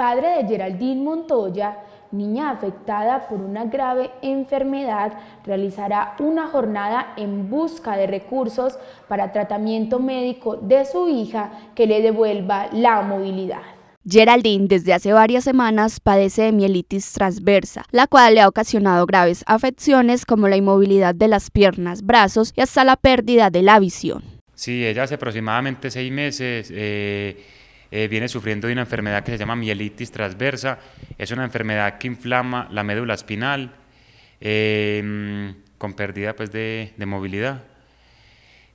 padre de Geraldine Montoya, niña afectada por una grave enfermedad, realizará una jornada en busca de recursos para tratamiento médico de su hija que le devuelva la movilidad. Geraldine desde hace varias semanas padece de mielitis transversa, la cual le ha ocasionado graves afecciones como la inmovilidad de las piernas, brazos y hasta la pérdida de la visión. Sí, ella hace aproximadamente seis meses eh, eh, viene sufriendo de una enfermedad que se llama mielitis transversa. Es una enfermedad que inflama la médula espinal eh, con pérdida pues, de, de movilidad.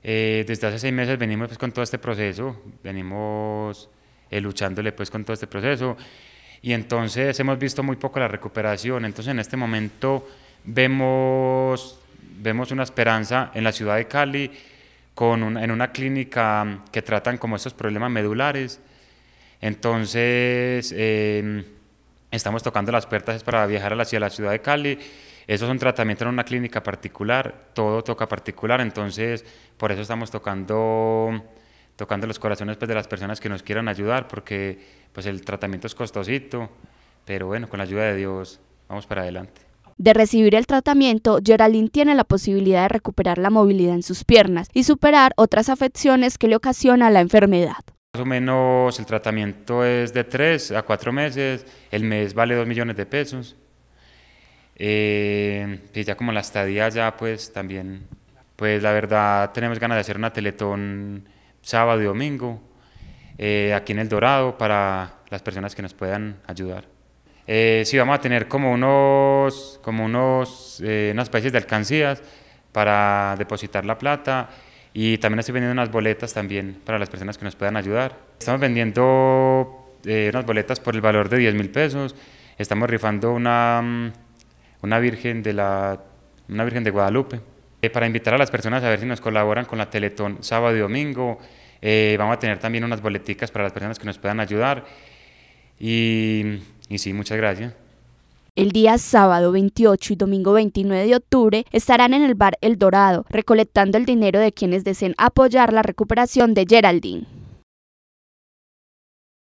Eh, desde hace seis meses venimos pues, con todo este proceso, venimos luchándole pues, con todo este proceso y entonces hemos visto muy poco la recuperación. Entonces en este momento vemos, vemos una esperanza en la ciudad de Cali con en una clínica que tratan como estos problemas medulares. Entonces, em, estamos tocando las puertas para viajar hacia la ciudad de Cali. Eso es un tratamiento en una clínica particular, todo toca particular, entonces por eso estamos tocando, tocando los corazones pues, de las personas que nos quieran ayudar, porque pues, el tratamiento es costosito, pero bueno, con la ayuda de Dios vamos para adelante. De recibir el tratamiento, Geraldine tiene la posibilidad de recuperar la movilidad en sus piernas y superar otras afecciones que le ocasiona la enfermedad. Más o menos el tratamiento es de 3 a cuatro meses, el mes vale 2 millones de pesos. Eh, y ya como la estadía ya pues también, pues la verdad tenemos ganas de hacer una teletón sábado y domingo eh, aquí en El Dorado para las personas que nos puedan ayudar. Eh, sí, vamos a tener como unos, como unos, eh, unas especies de alcancías para depositar la plata y también estoy vendiendo unas boletas también para las personas que nos puedan ayudar. Estamos vendiendo eh, unas boletas por el valor de 10 mil pesos. Estamos rifando una, mm, una, virgen, de la, una virgen de Guadalupe. Eh, para invitar a las personas a ver si nos colaboran con la Teletón sábado y domingo. Eh, vamos a tener también unas boleticas para las personas que nos puedan ayudar. y sí, muchas gracias. El día sábado 28 y domingo 29 de octubre estarán en el bar El Dorado recolectando el dinero de quienes deseen apoyar la recuperación de Geraldine.